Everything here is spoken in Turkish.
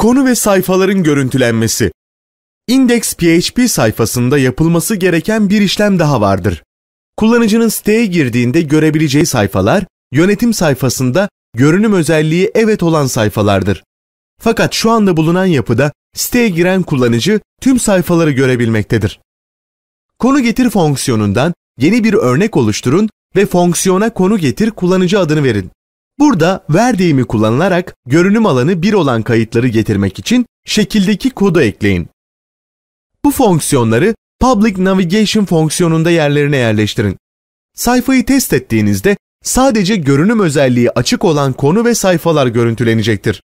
Konu ve sayfaların görüntülenmesi. Index.php sayfasında yapılması gereken bir işlem daha vardır. Kullanıcının siteye girdiğinde görebileceği sayfalar, yönetim sayfasında görünüm özelliği evet olan sayfalardır. Fakat şu anda bulunan yapıda siteye giren kullanıcı tüm sayfaları görebilmektedir. Konu getir fonksiyonundan yeni bir örnek oluşturun ve fonksiyona konu getir kullanıcı adını verin. Burada ver deyimi kullanılarak görünüm alanı 1 olan kayıtları getirmek için şekildeki kodu ekleyin. Bu fonksiyonları Public Navigation fonksiyonunda yerlerine yerleştirin. Sayfayı test ettiğinizde sadece görünüm özelliği açık olan konu ve sayfalar görüntülenecektir.